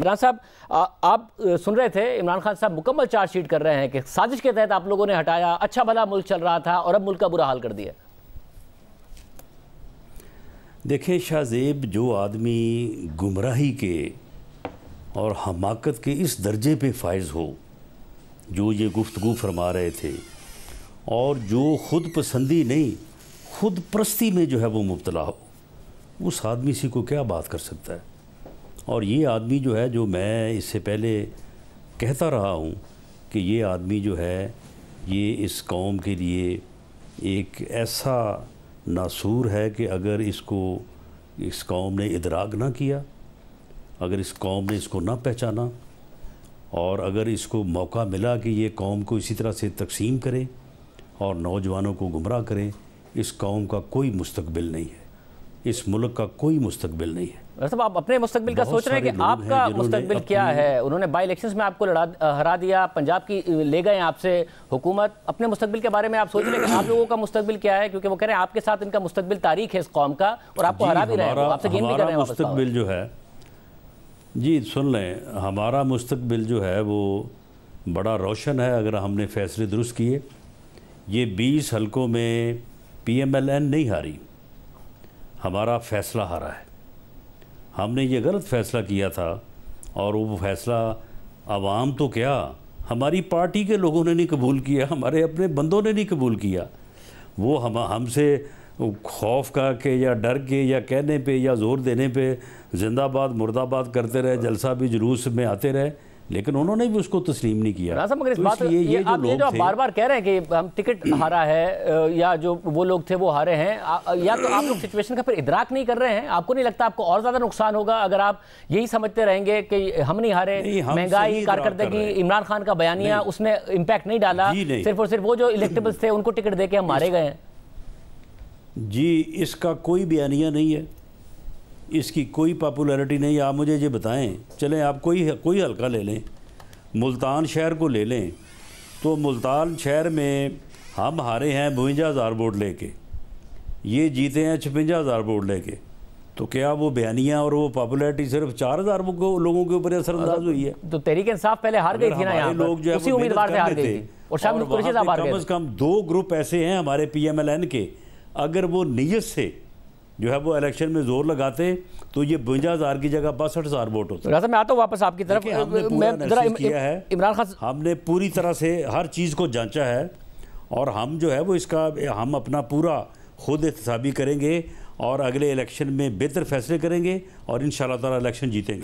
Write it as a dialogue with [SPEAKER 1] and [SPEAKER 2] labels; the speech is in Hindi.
[SPEAKER 1] इमरान साहब आप सुन रहे थे इमरान खान साहब मुकम्मल चार्जशीट कर रहे हैं कि साजिश के तहत आप लोगों ने हटाया अच्छा भला मुल्क चल रहा था और अब मुल्क का बुरा हाल कर दिया
[SPEAKER 2] देखें शाहजेब जो आदमी गुमराही के और हमाकत के इस दर्जे पे फायज हो जो ये गुफ्तगु फरमा रहे थे और जो खुद पसंदी नहीं खुद प्रस्ती में जो है वो मुबतला हो उस आदमी से को क्या बात कर सकता है और ये आदमी जो है जो मैं इससे पहले कहता रहा हूँ कि ये आदमी जो है ये इस कौम के लिए एक ऐसा नासूर है कि अगर इसको इस कौम ने इदराक ना किया अगर इस कौम ने इसको ना पहचाना और अगर इसको मौका मिला कि ये कौम को इसी तरह से तकसीम करे और नौजवानों को गुमराह करें इस कौम का कोई मुस्तबिल नहीं है इस मुल्क का कोई मुस्तबिल नहीं है
[SPEAKER 1] सब मतलब आप अपने मुस्तबिल का सोच रहे हैं कि आपका है मुस्तबिल क्या है उन्होंने बाई इलेक्शन में आपको लड़ा हरा दिया पंजाब की ले गए आपसे हुकूमत अपने मुस्तबिल के बारे में आप सोच रहे हैं कि आप लोगों का मुस्तबिल क्या है क्योंकि वो कह रहे हैं आपके साथ इनका मुस्तबिल तारीख है इस कौम का और आपको हरा भी रहे आपसे गेम भी कर रहे हैं मुस्तबिल
[SPEAKER 2] जो है जी सुन लें हमारा मुस्तबिल जो है वो बड़ा रोशन है अगर हमने फैसले दुरुस्त किए ये बीस हल्कों में पी एम एल एन नहीं हारी हमारा फैसला हारा है हमने ये गलत फ़ैसला किया था और वो फ़ैसला आवाम तो क्या हमारी पार्टी के लोगों ने नहीं कबूल किया हमारे अपने बंदों ने नहीं कबूल किया वो हम हमसे खौफ का के या डर के या कहने पे या ज़ोर देने पे जिंदाबाद मुर्दाबाद करते रहे जलसा भी जुलूस में आते रहे लेकिन उन्होंने भी उसको तस्लीम नहीं किया मगर इस तो बात ये, ये, जो ये जो बार बार
[SPEAKER 1] कह रहे हैं कि हम टिकट हारा है या जो वो लोग थे वो हारे हैं या तो आप लोग सिचुएशन का फिर इधराक नहीं कर रहे हैं आपको नहीं लगता आपको और ज़्यादा नुकसान होगा अगर आप यही समझते रहेंगे कि हम नहीं हारे महंगाई कारकर्दगी इमरान खान का बयानिया उसने इम्पैक्ट नहीं डाला सिर्फ और सिर्फ वो जो इलेक्टेबल्स थे उनको टिकट दे के हम मारे गए हैं
[SPEAKER 2] जी इसका कोई बयानिया नहीं है इसकी कोई पॉपुलैरिटी नहीं आप मुझे ये बताएं चलें आप कोई कोई हल्का ले लें मुल्तान शहर को ले लें तो मुल्तान शहर में हम हारे हैं बवंजा हज़ार वोट लेके ये जीते हैं छपंजा हज़ार वोट लेके तो क्या वो बयानियाँ और वो पॉपुलैरिटी सिर्फ चार हज़ार लोगों के ऊपर
[SPEAKER 1] असरअंदाज हुई है तो तरीके इंसाफ पहले हार गई थी ना यहाँ लोग जो है उम्मीदवार और कम अज़
[SPEAKER 2] कम दो ग्रुप ऐसे हैं हमारे पी एम एल एन के अगर वो नीयत से जो है वो इलेक्शन में जोर लगाते तो ये बवंजा हज़ार की जगह बासठ हज़ार वोट होते मैं आता हूँ वापस
[SPEAKER 1] आपकी तरफ हमने पूरा इम, किया है
[SPEAKER 2] इमरान खान हमने पूरी तरह से हर चीज़ को जांचा है और हम जो है वो इसका हम अपना पूरा खुद एहतसाबी करेंगे और अगले इलेक्शन में बेहतर फैसले करेंगे और इन शाला इलेक्शन जीतेंगे